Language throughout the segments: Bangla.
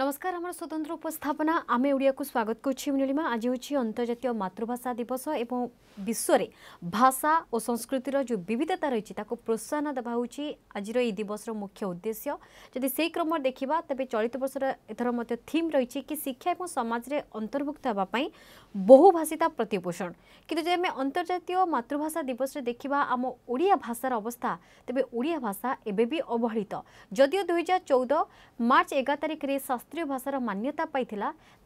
নমস্কার আমার স্বতন্ত্র উপস্থাপনা আমি ওড়িয়াকু স্বাগত করছি নীলিমা আজ হচ্ছে আন্তর্জাতীয় মাতৃভাষা দিবস এবং বিশ্বরে ভাষা ও সংস্কৃতির যে বিবিধতা রয়েছে তাকে প্রোৎসাহন দেওয়া হচ্ছে আজর এই দিবসর মুখ্য উদ্দেশ্য যদি সেই ক্রম দেখা তবে চলিত বর্ষর এথর মধ্যে থিম রয়েছে কি শিক্ষা এবং সমাজের অন্তর্ভুক্ত হওয়া বহুভাষিতা প্রতিপোষণ কিন্তু যদি আমি আন্তর্জাতীয় মাতৃভাষা দিবসে দেখা আম ওড়িয়া ভাষার অবস্থা তবে ওড়িয়া ভাষা এবে বি অবহেলিত যদিও দুই হাজার চৌদ মার্চ এগার তারিখে শাস্ত্রীয় ভাষার মান্যতা পাই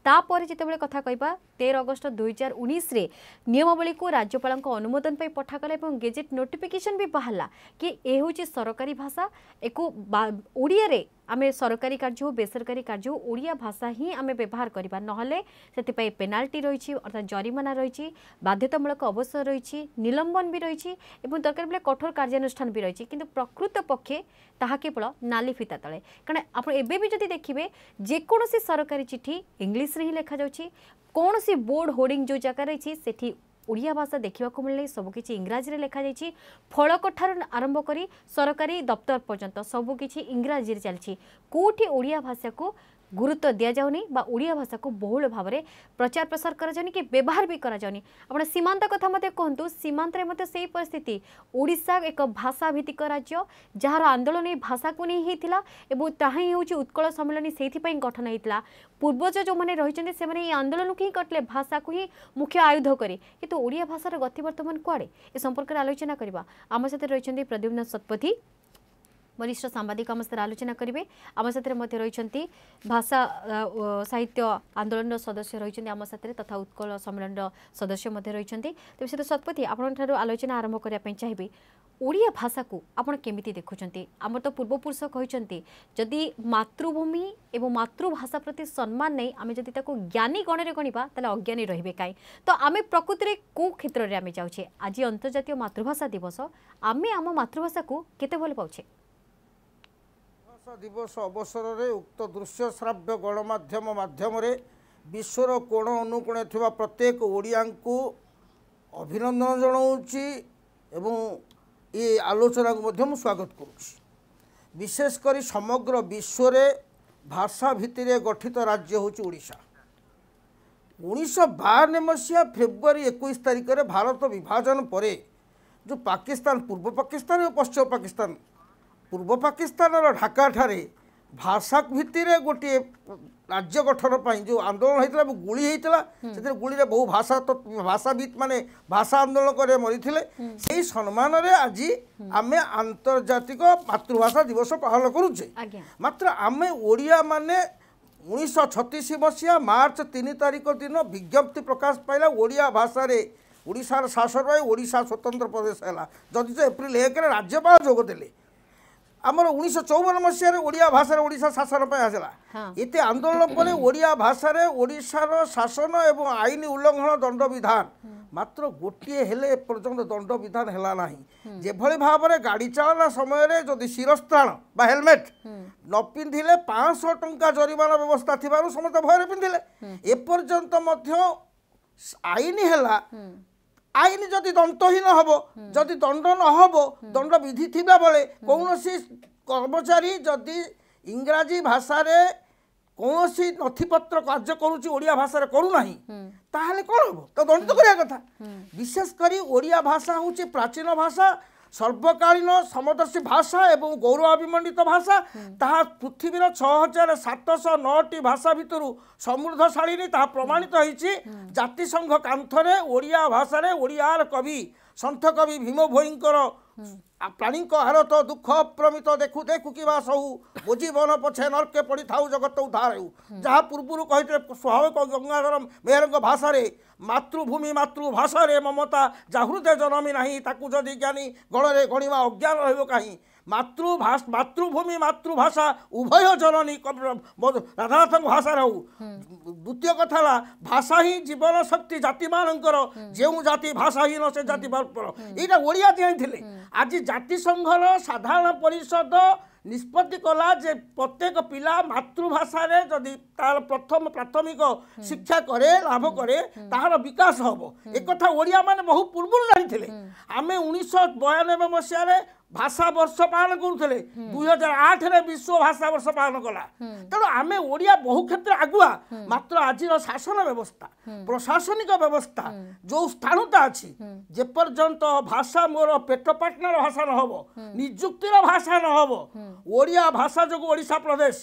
তাপরে যেতবে কথা কহা তের অগস্ট দুই হাজার উনিশে নিয়মাবলী রাজ্যপাল অনুমোদন পাই পঠাগলা এবং গেজেট নোটিফিকেসন বি বাহারা কি এ হচ্ছে সরকারি ভাষা একু ওড়িয়ারে ଆମେ ସରକାରୀ କାର୍ଯ୍ୟ ହେଉ ବେସରକାରୀ କାର୍ଯ୍ୟ ହେଉ ଓଡ଼ିଆ ଭାଷା ହିଁ ଆମେ ବ୍ୟବହାର କରିବା ନହେଲେ ସେଥିପାଇଁ ପେନାଲ୍ଟି ରହିଛି ଅର୍ଥାତ୍ ଜରିମାନା ରହିଛି ବାଧ୍ୟତାମୂଳକ ଅବସର ରହିଛି ନିଲମ୍ବନ ବି ରହିଛି ଏବଂ ଦରକାର ବେଳେ କଠୋର କାର୍ଯ୍ୟାନୁଷ୍ଠାନ ବି ରହିଛି କିନ୍ତୁ ପ୍ରକୃତ ପକ୍ଷେ ତାହା କେବଳ ନାଲି ଫିତା ତଳେ କାରଣ ଆପଣ ଏବେ ବି ଯଦି ଦେଖିବେ ଯେକୌଣସି ସରକାରୀ ଚିଠି ଇଂଲିଶରେ ହିଁ ଲେଖାଯାଉଛି କୌଣସି ବୋର୍ଡ଼ ହୋର୍ଡ଼ିଂ ଯେଉଁ ଜାଗାରେ ରହିଛି ସେଠି ଓଡ଼ିଆ ଭାଷା ଦେଖିବାକୁ ମିଳିନି ସବୁକିଛି ଇଂରାଜୀରେ ଲେଖାଯାଇଛି ଫଳକଠାରୁ ଆରମ୍ଭ କରି ସରକାରୀ ଦପ୍ତର ପର୍ଯ୍ୟନ୍ତ ସବୁକିଛି ଇଂରାଜୀରେ ଚାଲିଛି କେଉଁଠି ଓଡ଼ିଆ ଭାଷାକୁ গুরুত্ব দিয়াযাওনি বা ওড়িয়া ভাষাকে বহুল ভাবে প্রচার প্রসার করা যাওনি কি ব্যবহার বি করা যাওনি আপনার সীমান্ত কথা মতো কুহতু সীমান্তরে মতো সেই পরিস্থিতি ওড়শা এক ভাষা ভিত্তিক রাজ্য যার আন্দোলন এই ভাষাকে নিয়ে হয়েছিল এবং তাহা হি হচ্ছে উৎকল সম্মেলনী সেইপাই গঠন হয়েছিল পূর্বজ যে রয়েছেন সে এই আন্দোলনকে হি করলে ভাষাকে হি মুখ্য আয়ুধ করে কিন্তু ওড়িয়া ভাষার গতি বর্তমান কুয়াড়ে এ সম্পর্কে আলোচনা করা আমার সাথে রয়েছেন প্রদ্যুম্ন শতপথী वरिष्ठ सांबादिक आम सहित आलोचना करेंगे आम साथ रही भाषा साहित्य आंदोलन सदस्य रही आम साथ तथा उत्कल सम्मेलन सदस्य रही सहित शतपथी आपण आलोचना आरंभ करने चाहिए ଓଡ଼ିଆ ଭାଷାକୁ ଆପଣ କେମିତି ଦେଖୁଛନ୍ତି ଆମର ତ ପୂର୍ବପୁରୁଷ କହିଛନ୍ତି ଯଦି ମାତୃଭୂମି ଏବଂ ମାତୃଭାଷା ପ୍ରତି ସମ୍ମାନ ନେଇ ଆମେ ଯଦି ତାକୁ ଜ୍ଞାନୀ ଗଣରେ ଗଣିବା ତାହେଲେ ଅଜ୍ଞାନୀ ରହିବେ କାହିଁ ତ ଆମେ ପ୍ରକୃତିରେ କେଉଁ କ୍ଷେତ୍ରରେ ଆମେ ଯାଉଛେ ଆଜି ଅନ୍ତର୍ଜାତୀୟ ମାତୃଭାଷା ଦିବସ ଆମେ ଆମ ମାତୃଭାଷାକୁ କେତେ ଭଲ ପାଉଛେ ଭାଷା ଦିବସ ଅବସରରେ ଉକ୍ତ ଦୃଶ୍ୟ ଶ୍ରାବ୍ୟ ଗଣମାଧ୍ୟମ ମାଧ୍ୟମରେ ବିଶ୍ୱର କୋଣ ଅନୁକୋଣ ଥିବା ପ୍ରତ୍ୟେକ ଓଡ଼ିଆଙ୍କୁ ଅଭିନନ୍ଦନ ଜଣାଉଛି ଏବଂ ଏ ଆଲୋଚନାକୁ ମଧ୍ୟ ମୁଁ ସ୍ୱାଗତ କରୁଛି ବିଶେଷ କରି ସମଗ୍ର ବିଶ୍ୱରେ ଭାଷା ଭିତ୍ତିରେ ଗଠିତ ରାଜ୍ୟ ହେଉଛି ଓଡ଼ିଶା ଉଣେଇଶହ ବାରାନବେ ମସିହା ଫେବୃଆରୀ ଏକୋଇଶ ତାରିଖରେ ଭାରତ ବିଭାଜନ ପରେ ଯେଉଁ ପାକିସ୍ତାନ ପୂର୍ବ ପାକିସ୍ତାନ ଏବଂ ପଶ୍ଚିମ ପାକିସ୍ତାନ পূর্ব পাকিস্তানর ঢাকাঠারে ভাষা ভিত্তিরে গোটিয়ে রাজ্য গঠন পাই যে আন্দোলন হয়েছিল গুলি হয়েছিল সেতে গুলিরে বহু ভাষা ভাষাবিদ মানে ভাষা আন্দোলন করে মরিলে সেই সম্মানরে আজি আমি আন্তর্জাতিক মাতৃভাষা দিবস পালন করুছে মাত্র আমি ওড়িয়া মানে উনিশশো ছতিশ মশিয়া মার্চ তিন তারিখ দিন বিজ্ঞপ্তি প্রকাশ পাইলা ওড়িয়া ভাষায় ওড়িশার শাসন ওড়িশা স্বতন্ত্র প্রদেশ হল যদি এপ্রিল একরে রাজ্যপাল যোগদেলে ଆମର ଉଣେଇଶହ ଚଉବନ ମସିହାରେ ଓଡ଼ିଆ ଭାଷାରେ ଓଡ଼ିଶା ଶାସନ ପାଇଁ ଆସିଲା ଏତେ ଆନ୍ଦୋଳନ ପରେ ଓଡ଼ିଆ ଭାଷାରେ ଓଡ଼ିଶାର ଶାସନ ଏବଂ ଆଇନ ଉଲ୍ଲଙ୍ଘନ ଦଣ୍ଡବିଧାନ ମାତ୍ର ଗୋଟିଏ ହେଲେ ଏପର୍ଯ୍ୟନ୍ତ ଦଣ୍ଡବିଧାନ ହେଲା ନାହିଁ ଯେଭଳି ଭାବରେ ଗାଡ଼ି ଚାଳନା ସମୟରେ ଯଦି ଶିରସ୍ତ୍ରାଣ ବା ହେଲମେଟ୍ ନ ପିନ୍ଧିଲେ ପାଞ୍ଚଶହ ଟଙ୍କା ଜରିମାନା ବ୍ୟବସ୍ଥା ଥିବାରୁ ସମସ୍ତେ ଭୟରେ ପିନ୍ଧିଲେ ଏପର୍ଯ୍ୟନ୍ତ ମଧ୍ୟ ଆଇନ ହେଲା আইন যদি দন্তহীন হব যদি দণ্ড নহব দণ্ড বিধি থাকবে কৌশি কর্মচারী যদি ইংরাজী ভাষায় কৌশি নথিপত্র কার্য করুছি ওড়িয়া ভাষায় করু না তাহলে কম হব তো দণ্ডিত করা কথা বিশেষ করে ওড়িয়া ভাষা হচ্ছে প্রাচীন ভাষা সর্বকালীন সমদর্শী ভাষা এবং গৌরবাভিমণ্ডিত ভাষা তাহা পৃথিবীর ছ হাজার সাতশ নটি ভাষা ভিতর সমৃদ্ধশালিনী তাহা প্রমাণিত হয়েছে জাতিসংঘ কান্থরে ওড়িয়া ভাষার ওড়িয়ার কবি সন্থকবি ভীম ভোইঙ্কর ପ୍ରାଣୀଙ୍କ ହାରତ ଦୁଃଖ ଅପ୍ରମିତ ଦେଖୁ ଦେଖୁ କିବା ସବୁ ମୋ ଜୀବନ ପଛେ ନର୍କେ ପଡ଼ିଥାଉ ଜଗତ ଉଦ୍ଧାର ହେଉ ଯାହା ପୂର୍ବରୁ କହିଥିଲେ ସ୍ୱାଭାବିକ ଗଙ୍ଗାଧର ମେହେରଙ୍କ ଭାଷାରେ ମାତୃଭୂମି ମାତୃଭାଷାରେ ମମତା ଯା ହୃଦୟ ଜନମି ନାହିଁ ତାକୁ ଯଦି ଜ୍ଞାନୀ ଗଳରେ ଗଣିବା ଅଜ୍ଞାନ ରହିବ କାହିଁ মাতৃভাষ মাতৃভূমি মাতৃভাষা উভয় জননী রাধানাଥଙ୍କ ଭାଷା ରହୁ ଦ୍ୱିତୀୟ କଥା ହେଲା ଭାଷା ହିଁ ଜୀବନ ଶକ୍ତି ଜାତିମାନଙ୍କର ଯେଉଁ ଜାତି ଭାଷାହୀନ ସେ ଜାତି ଏଇଟା ଓଡ଼ିଆ ଜାଣିଥିଲେ ଆଜି ଜାତିସଂଘର ସାଧାରଣ ପରିଷଦ নিষ্পত্তি কলা যে প্রত্যেক পিলা মাতৃভাষার যদি তার প্রথম প্রাথমিক শিক্ষা করে লাভ করে তাহার বিকাশ হব একথা ওড়িয়া মানে বহু পূর্ব জাঁলে আমি উনিশশো বয়ানবে মশায় ভাষা বর্ষ পালন করুলে দুই হাজার আঠরে বিশ্ব ভাষা বর্ষ পালন কলা তেমন আমি ওড়িয়া বহু ক্ষেত্রে আগুয়া মাত্র আজির শাসন ব্যবস্থা প্রশাসনিক ব্যবস্থা যে স্থানতা আছে যেপর্যন্ত ভাষা মোর পেট পাটনার ভাষা নহব নিযুক্তির ভাষা নহব ଓଡ଼ିଆ ଭାଷା ଯୋଗୁଁ ଓଡ଼ିଶା ପ୍ରଦେଶ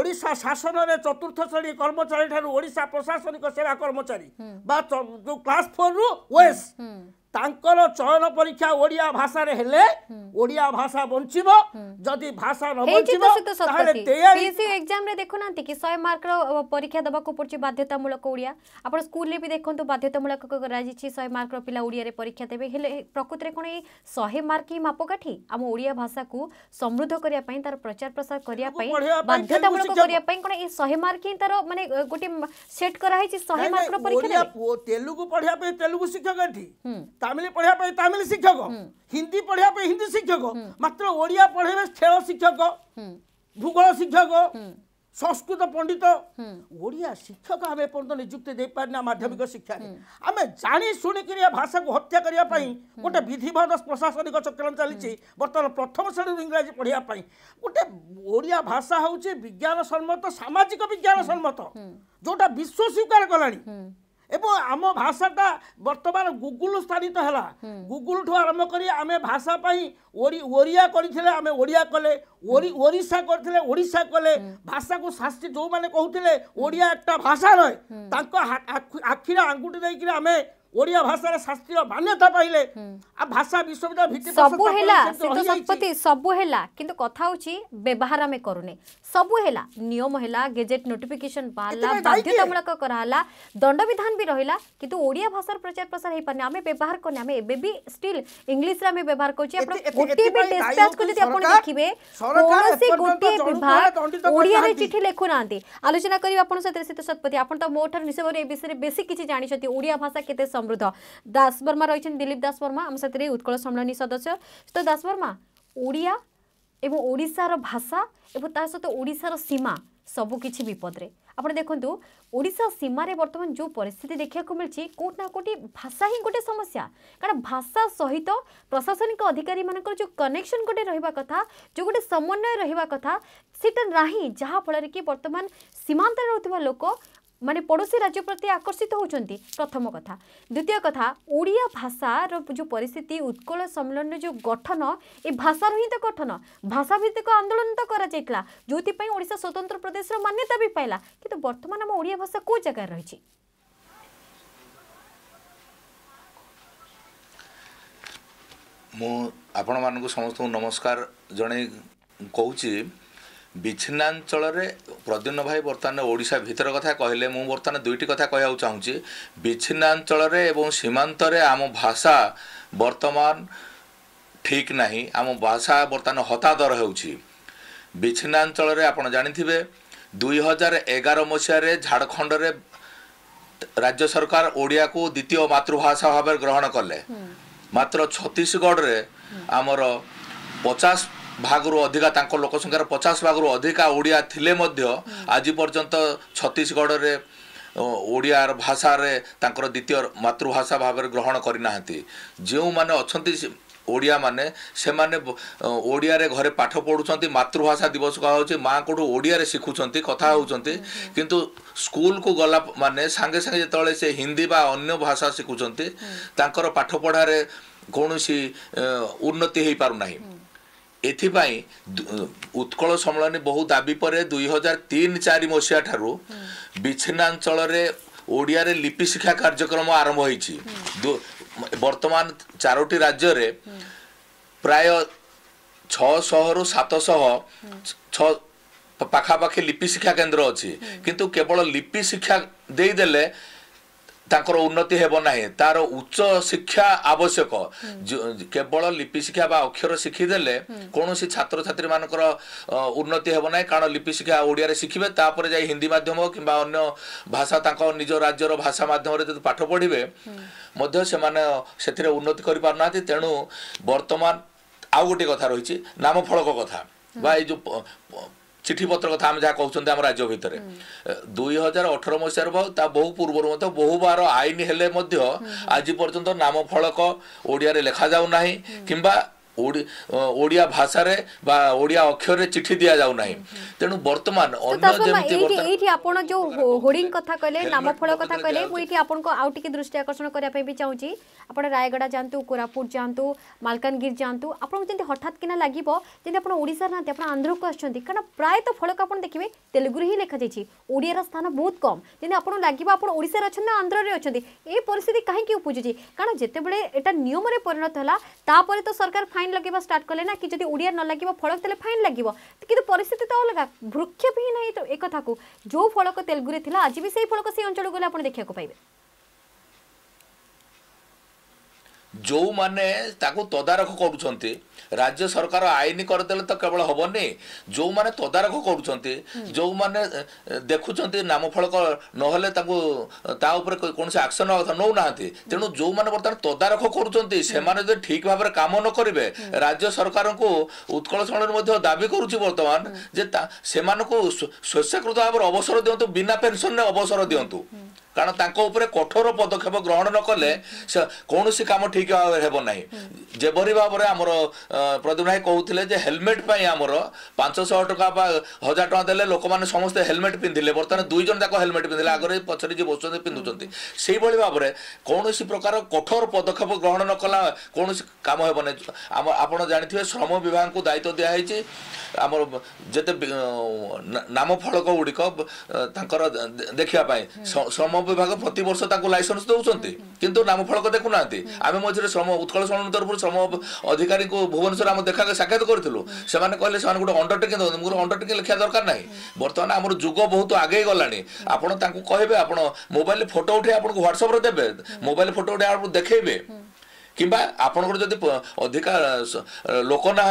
ଓଡ଼ିଶା ଶାସନରେ ଚତୁର୍ଥ ଶ୍ରେଣୀ କର୍ମଚାରୀ ଠାରୁ ଓଡ଼ିଶା ପ୍ରଶାସନିକ ସେବା କର୍ମଚାରୀ ବା ଯୋଉ କ୍ଲାସ୍ ଫୋର୍ରୁ ଓଏସ୍ ତାଙ୍କର ଚୟନ ପରୀକ୍ଷା ଓଡ଼ିଆ ଭାଷାରେ ହେଲେ ଓଡ଼ିଆ ଭାଷା ବଞ୍ଚିବ ଯଦି ଭାଷା ନ ବଞ୍ଚିବ ତାହେଲେ ପିଏସସି ଏକ୍ଜାମରେ ଦେଖୁନାହାନ୍ତି କି ଶହେ ମାର୍କର ପରୀକ୍ଷା ଦେବାକୁ ପଡ଼ୁଛି ବାଧ୍ୟତାମୂଳକ ଓଡ଼ିଆ ଆପଣ ସ୍କୁଲରେ ବି ଦେଖନ୍ତୁ ବାଧ୍ୟତାମୂଳକ କରାଯାଇଛି ଶହେ ମାର୍କର ପିଲା ଓଡ଼ିଆରେ ପରୀକ୍ଷା ଦେବେ ହେଲେ ପ୍ରକୃତରେ କ'ଣ ଏଇ ଶହେ ମାର୍କ ହିଁ ମାପକାଠି ଆମ ଓଡ଼ିଆ ଭାଷାକୁ ସମୃଦ୍ଧ କରିବା ପାଇଁ ତାର ପ୍ରଚାର ପ୍ରସାର କରିବା ପାଇଁ ବାଧ୍ୟତାମୂଳକ କରିବା ପାଇଁ କ'ଣ ଏଇ ଶହେ ମାର୍କ ହିଁ ତାର ମାନେ ଗୋଟେ ସେଟ୍ କରାହେଇଛି ଶହେ ମାର୍କର ପରୀକ୍ଷା ତେଲୁଗୁ ପଢ଼ିବା ପାଇଁ ତେଲୁଗୁ ଶିକ୍ଷକ ଏଠି তামিল পড়া তামিল শিক্ষক হিন্দি পড়া হিন্দি শিক্ষক মাত্র ওড়িয়া পড়াইবে খেল শিক্ষক ভূগোল শিক্ষক সংস্কৃত পণ্ডিত ওড়িয়া শিক্ষক আমি এপর্যন্ত নিযুক্তি দেইপারি না মাধ্যমিক শিক্ষায় আমি জানি শুনিকি ভাষাকে হত্যা করা গোটে বিধিবদ্ধ প্রশাসনিক চক্রান্ত চালছে বর্তমান প্রথম শ্রেণী ইংরাজি পড়া গোটে ওড়িয়া ভাষা হচ্ছে বিজ্ঞান সম্মত সামাজিক বিজ্ঞান সম্মত যেটা বিশ্ব স্বীকার কলানি এবং আম ভাষাটা বর্তমান গুগুল স্থানিত হল গুগুল ঠু আরম্ভ করে আমি ভাষা পাই ওড়িয়া করে আমি ওড়িয়া কলে ওড়িশা করে ওড়িশা কলে ভাষাকে শাস্তি যে কুলে ওড়িয়া একটা ভাষা নয় তাঁর আখি আঙ্গুটি দিয়ে আমি ओडिया भाषा रे शास्त्रीय मान्यता पाइले आ भाषा विश्वविद्यालय भित्ति सबु हैला सिद्ध संपत्ति सबु हैला किंतु कथा होची व्यवहार में करूने सबु हैला नियम हैला गैजेट नोटिफिकेशन बाला बाध्यतामूलक कराला दंडविधान भी रहिला किंतु ओडिया भाषा प्रचार प्रसार हे पने आमे व्यवहार कोने आमे एबे भी स्टिल इंग्लिश रे आमे व्यवहार कोची आपण गुटी भी डिस्पैच को जदी आपण देखिबे सरकार से गुटी विभाग ओडिया रे चिट्ठी लेखु नांदी आलोचना करिव आपण सते सिद्ध संपत्ति आपण त मोठर निसेवर ए बिषय रे बेसी किछि जानि छथि ओडिया भाषा केते সমৃদ্ধ দাসবর্মা রয়েছেন দিলীপ দাসবর্মা আমার সাথে উৎকল সম্মেলনী সদস্য তো দাসবর্মা ওড়িয়া এবং ওড়িশার ভাষা এবং তা সহ ওড়িশার সীমা সবুকিছি বিপদরে আপনার দেখুন ওড়শা সীমার বর্তমান যে পরিস্থিতি দেখা মিলছে কোটি না কোটি ভাষা হি গোটে সমস্যা কারণ ভাষা সহিত প্রশাসনিক অধিকারী মানকর যে কনেকশন গোটে রহবা কথা যে গোটে সমন্বয় রহবা কথা সেটা না যাফলের কি বর্তমান সীমান্তরে রুথিবা লোক ମାନେ ପଡ଼ୋଶୀ ରାଜ୍ୟ ପ୍ରତି ଆକର୍ଷିତ ହେଉଛନ୍ତି ପ୍ରଥମ କଥା ଦ୍ୱିତୀୟ କଥା ଓଡ଼ିଆ ଭାଷାର ଯେଉଁ ପରିସ୍ଥିତି ଉତ୍କଳ ସମ୍ମିଳନୀର ଯେଉଁ ଗଠନ ଏ ଭାଷାରୁ ହିଁ ତ ଗଠନ ଭାଷା ଭିତ୍ତିକ ଆନ୍ଦୋଳନ ତ କରାଯାଇଥିଲା ଯେଉଁଥିପାଇଁ ଓଡ଼ିଶା ସ୍ୱତନ୍ତ୍ର ପ୍ରଦେଶର ମାନ୍ୟତା ବି ପାଇଲା କିନ୍ତୁ ବର୍ତ୍ତମାନ ଆମ ଓଡ଼ିଆ ଭାଷା କେଉଁ ଜାଗାରେ ରହିଛି ମୁଁ ଆପଣମାନଙ୍କୁ ସମସ୍ତଙ୍କୁ ନମସ୍କାର ଜଣେଇ କହୁଛି ବିଚ୍ଛିନ୍ନାଞ୍ଚଳରେ ପ୍ରଦ୍ୟୁମ୍ନ ଭାଇ ବର୍ତ୍ତମାନ ଓଡ଼ିଶା ଭିତର କଥା କହିଲେ ମୁଁ ବର୍ତ୍ତମାନ ଦୁଇଟି କଥା କହିବାକୁ ଚାହୁଁଛି ବିଚ୍ଛିନ୍ନାଞ୍ଚଳରେ ଏବଂ ସୀମାନ୍ତରେ ଆମ ଭାଷା ବର୍ତ୍ତମାନ ଠିକ୍ ନାହିଁ ଆମ ଭାଷା ବର୍ତ୍ତମାନ ହତାଦର ହେଉଛି ବିଚ୍ଛିନ୍ନାଞ୍ଚଳରେ ଆପଣ ଜାଣିଥିବେ ଦୁଇ ହଜାର ଏଗାର ମସିହାରେ ଝାଡ଼ଖଣ୍ଡରେ ରାଜ୍ୟ ସରକାର ଓଡ଼ିଆକୁ ଦ୍ୱିତୀୟ ମାତୃଭାଷା ଭାବେ ଗ୍ରହଣ କଲେ ମାତ୍ର ଛତିଶଗଡ଼ରେ ଆମର ପଚାଶ ଭାଗରୁ ଅଧିକା ତାଙ୍କ ଲୋକ ସଂଖ୍ୟାର ପଚାଶ ଭାଗରୁ ଅଧିକା ଓଡ଼ିଆ ଥିଲେ ମଧ୍ୟ ଆଜି ପର୍ଯ୍ୟନ୍ତ ଛତିଶଗଡ଼ରେ ଓଡ଼ିଆ ଭାଷାରେ ତାଙ୍କର ଦ୍ୱିତୀୟ ମାତୃଭାଷା ଭାବରେ ଗ୍ରହଣ କରିନାହାନ୍ତି ଯେଉଁମାନେ ଅଛନ୍ତି ଓଡ଼ିଆମାନେ ସେମାନେ ଓଡ଼ିଆରେ ଘରେ ପାଠ ପଢ଼ୁଛନ୍ତି ମାତୃଭାଷା ଦିବସ କୁହା ହେଉଛି ମାଆଙ୍କଠୁ ଓଡ଼ିଆରେ ଶିଖୁଛନ୍ତି କଥା ହେଉଛନ୍ତି କିନ୍ତୁ ସ୍କୁଲକୁ ଗଲା ମାନେ ସାଙ୍ଗେ ସାଙ୍ଗେ ଯେତେବେଳେ ସେ ହିନ୍ଦୀ ବା ଅନ୍ୟ ଭାଷା ଶିଖୁଛନ୍ତି ତାଙ୍କର ପାଠପଢ଼ାରେ କୌଣସି ଉନ୍ନତି ହେଇପାରୁନାହିଁ ଏଥିପାଇଁ ଉତ୍କଳ ସମ୍ମିଳନୀ ବହୁ ଦାବି ପରେ ଦୁଇ ହଜାର ତିନି ଚାରି ମସିହା ଠାରୁ ବିଚ୍ଛିନ୍ନାଞ୍ଚଳରେ ଓଡ଼ିଆରେ ଲିପି ଶିକ୍ଷା କାର୍ଯ୍ୟକ୍ରମ ଆରମ୍ଭ ହୋଇଛି ବର୍ତ୍ତମାନ ଚାରୋଟି ରାଜ୍ୟରେ ପ୍ରାୟ ଛଅଶହରୁ ସାତଶହ ଛଅ ପାଖାପାଖି ଲିପି ଶିକ୍ଷା କେନ୍ଦ୍ର ଅଛି କିନ୍ତୁ କେବଳ ଲିପି ଶିକ୍ଷା ଦେଇଦେଲେ ତାଙ୍କର ଉନ୍ନତି ହେବ ନାହିଁ ତାର ଉଚ୍ଚ ଶିକ୍ଷା ଆବଶ୍ୟକ କେବଳ ଲିପି ଶିକ୍ଷା ବା ଅକ୍ଷର ଶିଖିଦେଲେ କୌଣସି ଛାତ୍ରଛାତ୍ରୀ ମାନଙ୍କର ଉନ୍ନତି ହେବ ନାହିଁ କାରଣ ଲିପି ଶିକ୍ଷା ଓଡ଼ିଆରେ ଶିଖିବେ ତାପରେ ଯାଇ ହିନ୍ଦୀ ମାଧ୍ୟମ କିମ୍ବା ଅନ୍ୟ ଭାଷା ତାଙ୍କ ନିଜ ରାଜ୍ୟର ଭାଷା ମାଧ୍ୟମରେ ଯଦି ପାଠ ପଢ଼ିବେ ମଧ୍ୟ ସେମାନେ ସେଥିରେ ଉନ୍ନତି କରିପାରୁନାହାନ୍ତି ତେଣୁ ବର୍ତ୍ତମାନ ଆଉ ଗୋଟିଏ କଥା ରହିଛି ନାମଫଳକ କଥା ବା ଏଇ ଯେଉଁ চিঠিপত্র কথা আমি যা কুমার আমার রাজ্য ভিতরে দুই হাজার অঠর মশার তা বহু পূর্বর মতো বহুবার আইন হলে মধ্য আজ পর্যন্ত নাম ফলক ওড়িয়ার লেখা যাও না কিংবা ଓଡ଼ିଆ ଭାଷାରେ ବା ଓଡ଼ିଆ ଅକ୍ଷରରେ ଚିଠି ଦିଆଯାଉନାହିଁ ତେଣୁ ବର୍ତ୍ତମାନ ଅନ୍ୟ ଯେମିତି ଏଇଠି ଆପଣ ଯେଉଁ ହୋର୍ଡିଂ କଥା କହିଲେ ନାମଫଳ କଥା କହିଲେ ମୁଁ ଏଇଠି ଆପଣଙ୍କୁ ଆଉ ଟିକେ ଦୃଷ୍ଟି ଆକର୍ଷଣ କରିବା ପାଇଁ ବି ଚାହୁଁଛି ଆପଣ ରାୟଗଡ଼ା ଯାଆନ୍ତୁ କୋରାପୁଟ ଯାଆନ୍ତୁ ମାଲକାନଗିରି ଯାଆନ୍ତୁ ଆପଣଙ୍କୁ ଯେମିତି ହଠାତ୍ କିନା ଲାଗିବ ଯେମିତି ଆପଣ ଓଡ଼ିଶାରେ ନାହାନ୍ତି ଆପଣ ଆନ୍ଧ୍ରକୁ ଆସୁଛନ୍ତି କାରଣ ପ୍ରାୟତଃ ଫଳକ ଆପଣ ଦେଖିବେ ତେଲୁଗୁରେ ହିଁ ଲେଖାଯାଇଛି ଓଡ଼ିଆର ସ୍ଥାନ ବହୁତ କମ୍ ଯେମିତି ଆପଣ ଲାଗିବ ଆପଣ ଓଡ଼ିଶାରେ ଅଛନ୍ତି ନା ଆନ୍ଧ୍ରରେ ଅଛନ୍ତି ଏ ପରିସ୍ଥିତି କାହିଁକି ଉପୁଜୁଛି କାରଣ ଯେତେବେଳେ ଏଇଟା ନିୟମରେ ପରିଣତ ହେଲା ତାପରେ ତ ସରକାର ଫାଇନ୍ ফাইন লগা স্টার্ট কলে না কি যদি ওড়িয়া ন লাগিব ফলক তাহলে ফাইন লাগিব কিন্তু পরিস্থিতি তো অলগা ভ্রুক্ষেপ হি নাই এ কথাকু যে ফলক তেলুগুরে লা আজ বি সেই ফলক সেই অঞ্চল গেলে আপনার দেখা পাইবে ଯେଉଁମାନେ ତାକୁ ତଦାରଖ କରୁଛନ୍ତି ରାଜ୍ୟ ସରକାର ଆଇନ କରିଦେଲେ ତ କେବଳ ହେବନି ଯେଉଁମାନେ ତଦାରଖ କରୁଛନ୍ତି ଯେଉଁମାନେ ଦେଖୁଛନ୍ତି ନାମଫଳକ ନହେଲେ ତାଙ୍କୁ ତା ଉପରେ କୌଣସି ଆକ୍ସନ୍ ନେଉନାହାନ୍ତି ତେଣୁ ଯେଉଁମାନେ ବର୍ତ୍ତମାନ ତଦାରଖ କରୁଛନ୍ତି ସେମାନେ ଯଦି ଠିକ୍ ଭାବରେ କାମ ନ କରିବେ ରାଜ୍ୟ ସରକାରଙ୍କୁ ଉତ୍କଳ ସମ୍ମିଳନୀ ମଧ୍ୟ ଦାବି କରୁଛି ବର୍ତ୍ତମାନ ଯେ ସେମାନଙ୍କୁ ସ୍ୱେଚ୍ଛାକୃତ ଭାବରେ ଅବସର ଦିଅନ୍ତୁ ବିନା ପେନ୍ସନ୍ରେ ଅବସର ଦିଅନ୍ତୁ କାରଣ ତାଙ୍କ ଉପରେ କଠୋର ପଦକ୍ଷେପ ଗ୍ରହଣ ନ କଲେ କୌଣସି କାମ ଠିକ୍ ଭାବରେ ହେବ ନାହିଁ ଯେଭଳି ଭାବରେ ଆମର ପ୍ରଦୀପ ଭାଇ କହୁଥିଲେ ଯେ ହେଲମେଟ୍ ପାଇଁ ଆମର ପାଞ୍ଚଶହ ଟଙ୍କା ବା ହଜାର ଟଙ୍କା ଦେଲେ ଲୋକମାନେ ସମସ୍ତେ ହେଲମେଟ୍ ପିନ୍ଧିଲେ ବର୍ତ୍ତମାନ ଦୁଇ ଜଣ ଯାକ ହେଲମେଟ୍ ପିନ୍ଧିଲେ ଆଗରେ ପଛରେ ଯିଏ ବସୁଛନ୍ତି ପିନ୍ଧୁଛନ୍ତି ସେଇଭଳି ଭାବରେ କୌଣସି ପ୍ରକାର କଠୋର ପଦକ୍ଷେପ ଗ୍ରହଣ ନ କଲା କୌଣସି କାମ ହେବ ନାହିଁ ଆମ ଆପଣ ଜାଣିଥିବେ ଶ୍ରମ ବିଭାଗଙ୍କୁ ଦାୟିତ୍ୱ ଦିଆହେଇଛି ଆମର ଯେତେ ନାମ ଫଳକ ଗୁଡ଼ିକ ତାଙ୍କର ଦେଖିବା ପାଇଁ ଶ୍ରମ ବିଭାଗ ପ୍ରତିବର୍ଷ ତାଙ୍କୁ ଲାଇସେନ୍ସ ଦେଉଛନ୍ତି କିନ୍ତୁ ନାମ ଫଳକ ଦେଖୁନାହାନ୍ତି ଆମେ ମଝିରେ ଶ୍ରମ ଉତ୍କଳ ସମିତି ତରଫରୁ ଶ୍ରମ ଅଧିକାରୀଙ୍କୁ ভুবনেশ্বর আমি দেখা সাক্ষাତ କରିଥିଲୁ ସେମାନେ କହିଲେ ସେମାନେ ଗୋଟେ ଅଣ୍ଡରଟେକିଂ ଦେଉଛନ୍ତି ମୁଁ ଅଣ୍ଡରଟେକିଂ ଲେଖିବା ଦରକାର ନାହିଁ ବର୍ତ୍ତମାନ ଆମର ଯୁଗ ବହୁତ ଆଗେଇ ଗଲାଣି ଆପଣ ତାଙ୍କୁ କହିବେ ଆପଣ ମୋବାଇଲରେ ଫଟୋ ଉଠାଇ ଆପଣଙ୍କୁ ହ୍ୱାଟ୍ସଆପ୍ରେ ଦେବେ ମୋବାଇଲ ଫଟୋ ଉଠାଇ ଆପଣଙ୍କୁ ଦେଖେଇବେ কিংবা আপনার যদি অধিকা লোক না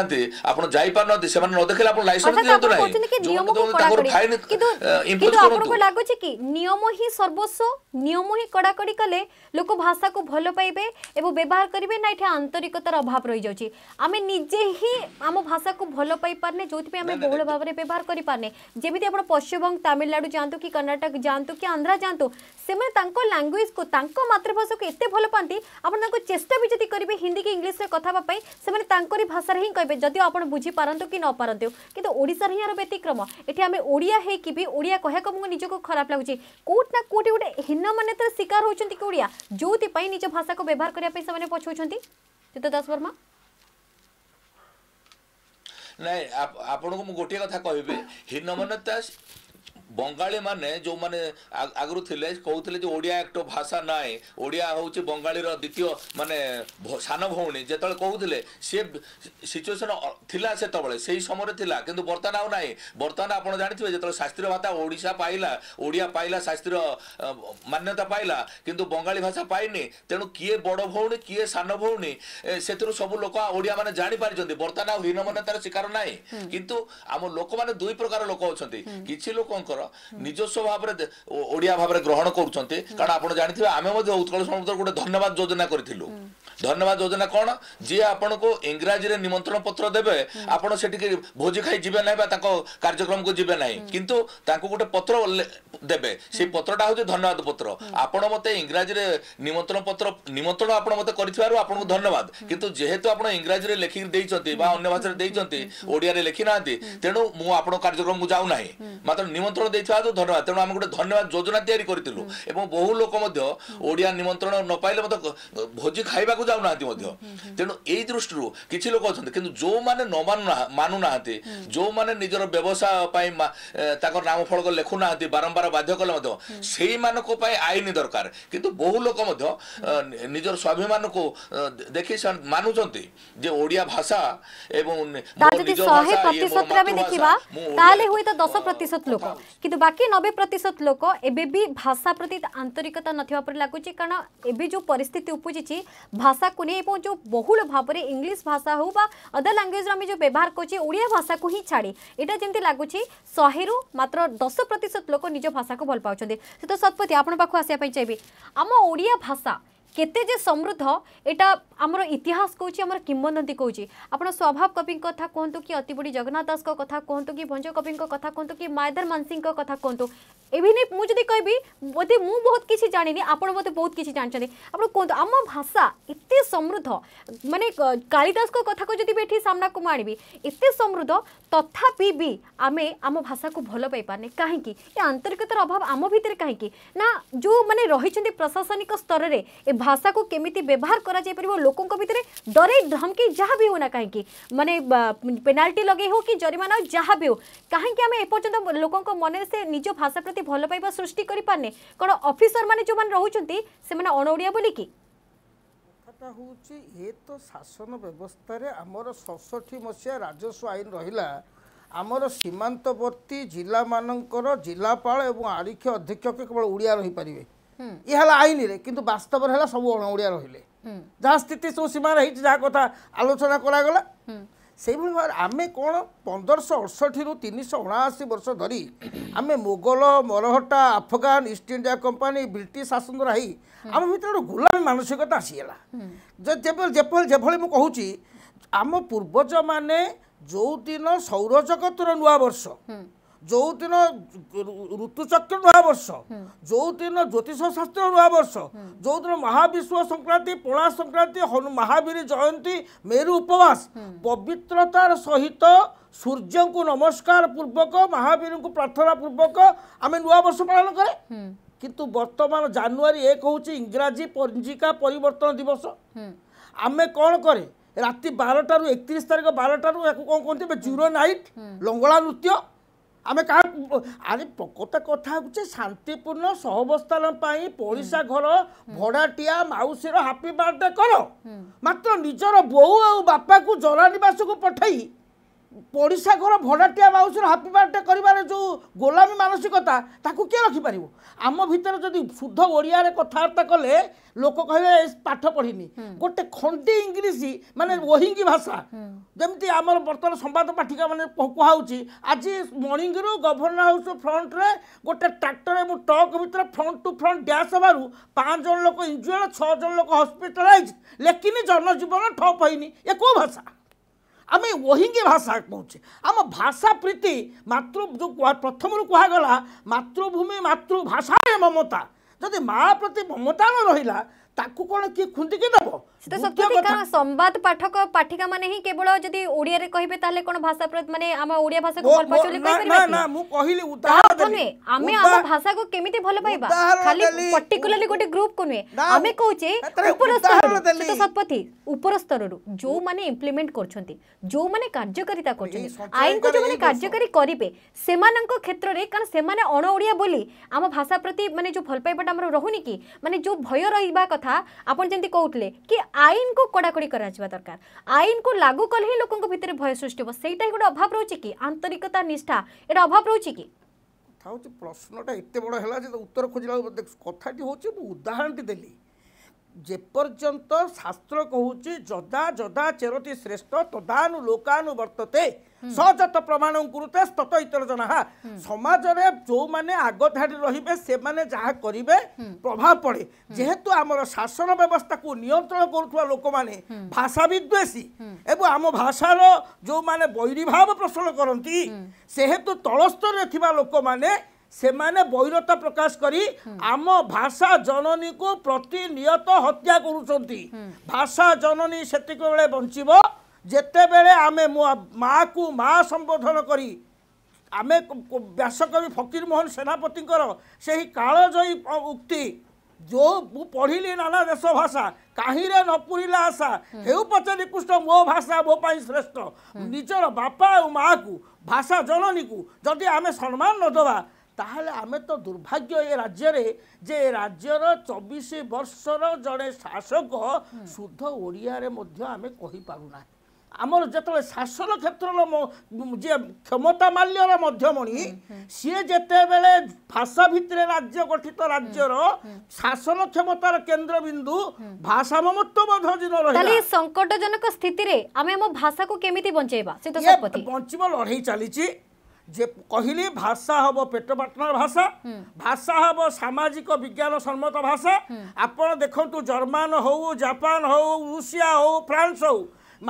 আপনার যাই না সে ন দেখলে আপনার লাইসেন্স দিও না তাঙ্কর লাগুছে কি নিয়ম হি সর্বস্ব নিয়ম হি কড়াকড়ি কলে লোক ভাষাকু ভাল পাইবে এবং ব্যবহার করিবে না এটা আন্তরিকতার অভাব রই যাচ্ছে আমি নিজে হি আম ভাষাকু ভাল পাই পারনে যোথিপে আমি বহুল ভাবরে ব্যবহার করি পারনে যেমিতি আপনার পশ্চিমবঙ্গ তামিলনাড়ু যাতে কি কর্ণাটক যাতে কি আন্ধ্রা যাতে সেমানে তাঙ্ক ল্যাঙ্গুয়েজ কু তাঙ্ক ভাল আপনার চেষ্টা বি যদি করবে হিন্দি কি ইংলিশে কথা হওয়া সেমানে তাঁকরি ভাষার হি কবে যদিও আপনার বুঝিপারতু কি নপারতু কিন্তু ওড়শার হি আর ব্যতিক্রম এটি আমি ওড়িয়া হয়েকি বি ওড়িয়া কহাকে মু নিজকে খারাপ লাগুচি কোট না কোটি গোটে হীনমান্যতার শিকার হচ্ছেন কি ওড়িয়া যেপাই নিজ ভাষাকে ব্যবহার করা সে পছাউছেন চিত্ত দাস বর্মা ନାଇଁ ଆପଣଙ୍କୁ ମୁଁ ଗୋଟିଏ କଥା କହିବି ହୀନମନ୍ୟତା ବଙ୍ଗାଳୀମାନେ ଯେଉଁମାନେ ଆଗରୁ ଥିଲେ କହୁଥିଲେ ଯେ ଓଡ଼ିଆ ଏକ ଭାଷା ନାହିଁ ଓଡ଼ିଆ ହେଉଛି ବଙ୍ଗାଳୀର ଦ୍ୱିତୀୟ ମାନେ ସାନ ଭଉଣୀ ଯେତେବେଳେ କହୁଥିଲେ ସିଏ ସିଚୁଏସନ୍ ଥିଲା ସେତେବେଳେ ସେଇ ସମୟରେ ଥିଲା କିନ୍ତୁ ବର୍ତ୍ତମାନ ଆଉ ନାହିଁ ବର୍ତ୍ତମାନ ଆପଣ ଜାଣିଥିବେ ଯେତେବେଳେ ଶାସ୍ତ୍ରୀୟ ଭାଷା ଓଡ଼ିଶା ପାଇଲା ଓଡ଼ିଆ ପାଇଲା ଶାସ୍ତ୍ରୀୟ ମାନ୍ୟତା ପାଇଲା କିନ୍ତୁ ବଙ୍ଗାଳୀ ଭାଷା ପାଇନି ତେଣୁ କିଏ ବଡ଼ ଭଉଣୀ କିଏ ସାନ ଭଉଣୀ ସେଥିରୁ ସବୁ ଲୋକ ଓଡ଼ିଆମାନେ ଜାଣିପାରିଛନ୍ତି ବର୍ତ୍ତମାନ ଆଉ ହୀନମନ୍ୟତାର ଶିକାର ନାହିଁ କିନ୍ତୁ ଆମ ଲୋକମାନେ ଦୁଇ ପ୍ରକାର ଲୋକ ଅଛନ୍ତି କିଛି ଲୋକଙ୍କର ନିଜସ୍ୱ ଭାବରେ ଓଡ଼ିଆ ଭାବରେ ଗ୍ରହଣ କରୁଛନ୍ତି କାରଣ ଆପଣ ଜାଣିଥିବେ ଆମେ ମଧ୍ୟ ଉତ୍କଳ ସମୁଦ୍ର ଗୋଟେ ଧନ୍ୟବାଦ ଯୋଜନା କରିଥିଲୁ ଧନ୍ୟବାଦ ଯୋଜନା କ'ଣ ଯିଏ ଆପଣଙ୍କୁ ଇଂରାଜୀରେ ନିମନ୍ତ୍ରଣ ପତ୍ର ଦେବେ ଆପଣ ସେଠିକି ଭୋଜି ଖାଇ ଯିବେ ନାହିଁ ବା ତାଙ୍କ କାର୍ଯ୍ୟକ୍ରମକୁ ଯିବେ ନାହିଁ କିନ୍ତୁ ତାଙ୍କୁ ଗୋଟେ ପତ୍ର ଦେବେ ସେ ପତ୍ରଟା ହେଉଛି ଧନ୍ୟବାଦ ପତ୍ର ଆପଣ ମୋତେ ଇଂରାଜୀରେ ନିମନ୍ତ୍ରଣ ପତ୍ର ନିମନ୍ତ୍ରଣ ଆପଣ ମୋତେ କରିଥିବାରୁ ଆପଣଙ୍କୁ ଧନ୍ୟବାଦ କିନ୍ତୁ ଯେହେତୁ ଆପଣ ଇଂରାଜୀରେ ଲେଖିକି ଦେଇଛନ୍ତି ବା ଅନ୍ୟ ଭାଷାରେ ଦେଇଛନ୍ତି ଓଡ଼ିଆରେ ଲେଖି ନାହାନ୍ତି ତେଣୁ ମୁଁ ଆପଣଙ୍କ କାର୍ଯ୍ୟକ୍ରମକୁ ଯାଉନାହିଁ ମାତ୍ର ନିମନ୍ତ୍ରଣ ଦେଇଥିବା ଧନ୍ୟବାଦ ତେଣୁ ଆମେ ଗୋଟେ ଧନ୍ୟବାଦ ଯୋଜନା ତିଆରି କରିଥିଲୁ ଏବଂ ବହୁ ଲୋକ ମଧ୍ୟ ଓଡ଼ିଆ ନିମନ୍ତ୍ରଣ ନ ପାଇଲେ ମଧ୍ୟ ଭୋଜି ଖାଇବାକୁ ଯାଉନାହାନ୍ତି ମଧ୍ୟ ତେଣୁ ଏଇ ଦୃଷ୍ଟିରୁ କିଛି ଲୋକ ଅଛନ୍ତି କିନ୍ତୁ ଯେଉଁମାନେ ନ ମାନୁ ମାନୁନାହାନ୍ତି ଯେଉଁମାନେ ନିଜର ବ୍ୟବସାୟ ପାଇଁ ତାଙ୍କର ନାମ ଫଳକ ଲେଖୁନାହାନ୍ତି ବାରମ୍ବାର ବାଧ୍ୟ କଲେ ମଧ୍ୟ ସେଇମାନଙ୍କ ପାଇଁ ଆଇନ ଦରକାର କିନ୍ତୁ ବହୁ ଲୋକ ମଧ୍ୟ ନିଜର ସ୍ୱାଭିମାନକୁ ଦେଖି ମାନୁଛନ୍ତି ଯେ ଓଡ଼ିଆ ଭାଷା ଏବଂ ତାହେଲେ ହୁଏତ ଦଶ ପ୍ରତିଶତ ଲୋକ କିନ୍ତୁ ବାକି ନବେ ପ୍ରତିଶତ ଲୋକ ଏବେ ବି ଭାଷା ପ୍ରତି ଆନ୍ତରିକତା ନଥିବା ପରି ଲାଗୁଛି କାରଣ ଏବେ ଯେଉଁ ପରିସ୍ଥିତି ଉପୁଜିଛି ଭାଷାକୁ ନେଇ ଏବଂ ଯେଉଁ ବହୁଳ ଭାବରେ ଇଂଲିଶ ଭାଷା ହେଉ ବା ଅଦର ଲାଙ୍ଗୁଏଜର ଆମେ ଯେଉଁ ବ୍ୟବହାର କରୁଛେ ଓଡ଼ିଆ ଭାଷାକୁ ହିଁ ଛାଡ଼ି ଏଇଟା ଯେମିତି ଲାଗୁଛି ଶହେରୁ ମାତ୍ର ଦଶ ପ୍ରତିଶତ ଲୋକ ନିଜ ଭାଷାକୁ ଭଲ ପାଉଛନ୍ତି ସେ ତ ସତପଥୀ ଆପଣଙ୍କ ପାଖକୁ ଆସିବା ପାଇଁ ଚାହିଁବି ଆମ ଓଡ଼ିଆ ଭାଷା কেতে যে সমৃদ্ধ এটা আমার ইতিহাস কৌছি আমার কিংবদন্তী কৌছি আপনার স্বভাব কবি কথা কুহতু কি অতিবুড়ি জগন্নাথ দাস কথা কুহতু কি ভঞ্জ কবি কথা কুহতু কি মায়ধর মানসিং কথা কুহতু ইভিন ইফ মু যদি কবি বোধে মু বহুত কিছু জানিনি আপন বোধে বহুত কিছু জানিছেন আপনার কুহতু আম ভাষা এতে সমৃদ্ধ মানে কালিদাস কথা যদি এটি সামনাকু মু আনবি এতে সমৃদ্ধ তথাপি বি আমি আম ভাষাকে ভাল পাইপারে কী এ আন্তরিকতার অভাব আম ভিতরে কী না যে মানে রয়েছেন প্রশাসনিক স্তরের ভাষাকে কেমিতি ব্যবহার করা যাইপার লোকঙ্ ভিতরে ডরাই ধমকি যা বি হোনা কাহি মানে পেনাল্টি লগাই হো কি জরিমানা হো যা বি হো কাহি আমি এপর্যন্ত লোকঙ্ মনে সে নিজ ভাষা প্রতি ভাল পাইবা সৃষ্টি করে পারে কারণ অফিসর মানে যে রোচান সে অনওড়িয়া বলি কি কথাটা ହେଉଛି ଏ ତ ଶାସନ ବ୍ୟବସ୍ଥାରେ ଆମର ଷଷଠି ମସିହା ରାଜସ୍ୱ ଆଇନ ରହିଲା ଆମର ସୀମାନ୍ତବର୍ତ୍ତୀ ଜିଲ୍ଲାମାନଙ୍କର ଜିଲ୍ଲାପାଳ ଏବଂ ଆରକ୍ଷୀ ଅଧୀକ୍ଷକ କେବଳ ଓଡ଼ିଆ ରହିପାରିବେ ଇଏ ହେଲା ଆଇନରେ କିନ୍ତୁ ବାସ୍ତବରେ ହେଲା ସବୁ ଅଣ ଓଡ଼ିଆ ରହିଲେ ଯାହା ସ୍ଥିତି ସବୁ ସୀମାରେ ହେଇଛି ଯାହା କଥା ଆଲୋଚନା କରାଗଲା ସେଇଭଳି ଭାବରେ ଆମେ କ'ଣ ପନ୍ଦରଶହ ଅଠଷଠିରୁ ତିନିଶହ ଅଣାଅଶୀ ବର୍ଷ ଧରି ଆମେ Mughal Maratha Afghan East India company British ଶାସନ ଦ୍ୱାରା ହେଇ ଆମ ଭିତରେ ଗୋଟେ ଗୁଲାମୀ ମାନସିକତା ଆସିଗଲା ଯେଭଳି ଯେଭଳି ମୁଁ କହୁଛି ଆମ ପୂର୍ବଜମାନେ ଯେଉଁଦିନ ସୌରଜଗତର ନୂଆ ବର୍ଷ ଯେଉଁଦିନ ଋତୁଚକ୍ର ନୂଆବର୍ଷ ଯେଉଁଦିନ ଜ୍ୟୋତିଷ ଶାସ୍ତ୍ର ନୂଆବର୍ଷ ଯେଉଁଦିନ ମହାବିଶ୍ୱ ସଂକ୍ରାନ୍ତି ପଣା ସଂକ୍ରାନ୍ତି ମହାବୀର ଜୟନ୍ତୀ ମେରୁ ଉପବାସ ପବିତ୍ରତାର ସହିତ ସୂର୍ଯ୍ୟଙ୍କୁ ନମସ୍କାର ପୂର୍ବକ ମହାବୀରଙ୍କୁ ପ୍ରାର୍ଥନା ପୂର୍ବକ ଆମେ ନୂଆବର୍ଷ ପାଳନ କରେ କିନ୍ତୁ ବର୍ତ୍ତମାନ ଜାନୁଆରୀ ଏକ ହେଉଛି ଇଂରାଜୀ ପଞ୍ଜିକା ପରିବର୍ତ୍ତନ ଦିବସ ଆମେ କ'ଣ କରେ ରାତି ବାରଟାରୁ ଏକତିରିଶ ତାରିଖ ବାରଟାରୁ ଏହାକୁ କ'ଣ କୁହନ୍ତି ଜିରୋ ନାଇଟ୍ ଲଙ୍ଗଳା ନୃତ୍ୟ ଆମେ କାହା ଆରେ ପ୍ରକୃତ କଥା ହେଉଛି ଶାନ୍ତିପୂର୍ଣ୍ଣ ସହବସ୍ଥାନ ପାଇଁ ପଡ଼ିଶା ଘର ଭଡ଼ାଟିଆ ମାଉସୀର ହାପି ବାର୍ଥଡେ କର ମାତ୍ର ନିଜର ବୋଉ ଆଉ ବାପାକୁ ଜରା ନିବାସକୁ ପଠାଇ ପଡ଼ିଶା ଘର ଭଡ଼ାଟିଆ ମାଉସୀର ହାପି ବାର୍ଥଡେ କରିବାର ଯେଉଁ ଗୋଲାମୀ ମାନସିକତା ତାକୁ କିଏ ରଖିପାରିବ ଆମ ଭିତରେ ଯଦି ଶୁଦ୍ଧ ଓଡ଼ିଆରେ କଥାବାର୍ତ୍ତା କଲେ ଲୋକ କହିବେ ପାଠ ପଢ଼ିନି ଗୋଟେ ଖଣ୍ଡି ଇଂଲିଶ ମାନେ ଓହିଙ୍ଗି ଭାଷା ଯେମିତି ଆମର ବର୍ତ୍ତମାନ ସମ୍ବାଦ ପାଠିକା ମାନେ କୁହାହେଉଛି ଆଜି ମର୍ଣ୍ଣିଂରୁ ଗଭର୍ଣ୍ଣର ହାଉସ୍ ଫ୍ରଣ୍ଟରେ ଗୋଟେ ଟ୍ରାକ୍ଟର ଏବଂ ଟ୍ରକ୍ ଭିତରେ ଫ୍ରଣ୍ଟ ଟୁ ଫ୍ରଣ୍ଟ ଡ୍ୟାସ୍ ହେବାରୁ ପାଞ୍ଚ ଜଣ ଲୋକ ଇଞ୍ଜୁଆର୍ଡ଼ ଛଅ ଜଣ ଲୋକ ହସ୍ପିଟାଲାଇଜ୍ ଲେକିନି ଜନଜୀବନ ଠପ୍ ହେଇନି ଏ କେଉଁ ଭାଷା আমি ওহিঙ্গি ভাষা কৌছে আম ভাষা প্রীতি মাতৃ প্রথম কুহগলা মাতৃভূমি মাতৃভাষায় মমতা যদি মা প্রতি মমতা ন রহিলা তাকে কে কি খুঁটিকি দেব संवाद पाठक पाठिका माने ही केवल जदि ओडिया रे कहबे ताले कोन भाषा प्रति माने आम ओडिया भाषा को भल पाचोले कहि परबे ना ना मु कहिले उदाहरण देबे आमे आम भाषा को केमिति भल पाइबा खाली पर्टिकुलरली गोटे ग्रुप को नुए आमे कहउचे ऊपर स्तर रु सतपति ऊपर स्तर रु जो माने इम्प्लीमेंट करछंती जो माने कार्यकारिता करछंती आइन को जो माने कार्यकारी करिबे सेमानंक क्षेत्र रे कारण सेमाने अण ओडिया बोली आम भाषा प्रति माने जो भल पाइबा हमर रहुनी कि माने जो भय रहिबा कथा आपन जेंती कहउतले कि ଆଇନକୁ କଡ଼ାକଡ଼ି କରାଯିବା ଦରକାର ଆଇନକୁ ଲାଗୁ କଲେ ହିଁ ଲୋକଙ୍କ ଭିତରେ ଭୟ ସୃଷ୍ଟି ହେବ ସେଇଟା ହିଁ ଗୋଟେ ଅଭାବ ରହୁଛି କି ଆନ୍ତରିକତା ନିଷ୍ଠା ଏଇଟା ଅଭାବ ରହୁଛି କି କଥା ହେଉଛି ପ୍ରଶ୍ନଟା ଏତେ ବଡ଼ ହେଲା ଯେ ଉତ୍ତର ଖୋଜିଲା କଥାଟି ହେଉଛି ମୁଁ ଉଦାହରଣଟି ଦେଲି যেপর্যন্ত শাস্ত্র কহুছি যদা যদা চেরতি শ্রেষ্ঠ তদানু লোকানু বর্ততে সযত প্রমাণ কুরুতে তত ইতর জনাহা সমাজরে যে আগধাড়ি ধাড়ি রহবে সে যা করবে প্রভাব পড়ে যেহেতু আমার শাসন ব্যবস্থা কু নিয়ন্ত্রণ করুয়া লোক মানে ভাষা বিদ্বেষী এবং আম ভাষার যে বৈরীভাব পোষণ করতে সেহেতু তলস্তরে লোক মানে ସେମାନେ ବୈରତା ପ୍ରକାଶ କରି ଆମ ଭାଷା ଜନନୀକୁ ପ୍ରତିନିୟତ ହତ୍ୟା କରୁଛନ୍ତି ଭାଷା ଜନନୀ ସେତିକି ବେଳେ ବଞ୍ଚିବ ଯେତେବେଳେ ଆମେ ମାଆକୁ ମା ସମ୍ବୋଧନ କରି ଆମେ ବ୍ୟାସକବି ଫକୀରମୋହନ ସେନାପତିଙ୍କର ସେହି କାଳଜୟୀ ଉକ୍ତି ଯେଉଁ ମୁଁ ପଢ଼ିଲି ନାନା ଦେଶ ଭାଷା କାହିଁରେ ନ ପୁରିଲା ଆଶା ହେଉ ପଛେ ନିକୃଷ୍ଟ ମୋ ଭାଷା ମୋ ପାଇଁ ଶ୍ରେଷ୍ଠ ନିଜର ବାପା ଆଉ ମାଆକୁ ଭାଷା ଜନନୀକୁ ଯଦି ଆମେ ସମ୍ମାନ ନ ଦେବା ତାହେଲେ ଆମେ ତ ଦୁର୍ଭାଗ୍ୟ ଏ ରାଜ୍ୟରେ ଯେ ଏ ରାଜ୍ୟର ଚବିଶ ବର୍ଷର ଜଣେ ଶାସକ ଶୁଦ୍ଧ ଓଡ଼ିଆରେ ମଧ୍ୟ ଆମେ କହିପାରୁନାହିଁ ଆମର ଯେତେବେଳେ ଶାସନ କ୍ଷେତ୍ରର ଯିଏ କ୍ଷମତା ମାଲ୍ୟର ମଧ୍ୟମଣି ସିଏ ଯେତେବେଳେ ଭାଷା ଭିତରେ ରାଜ୍ୟ ଗଠିତ ରାଜ୍ୟର ଶାସନ କ୍ଷମତାର କେନ୍ଦ୍ରବିନ୍ଦୁ ଭାଷା ମମତ୍ୱ ମଧ୍ୟ ରହିଲା ସଙ୍କଟଜନକ ସ୍ଥିତିରେ ଆମେ ଆମ ଭାଷାକୁ କେମିତି ବଞ୍ଚେଇବା ବଞ୍ଚିବ ଲଢ଼େଇ ଚାଲିଛି যে কহিলি ভাষা হব পেটপাটনার ভাষা ভাষা হব সামাজিক বিজ্ঞান সম্মত ভাষা আপনার দেখুন জর্মান হো জাপান হো ରୁଷିଆ ହଉ ଫ୍ରାନ୍ସ ହଉ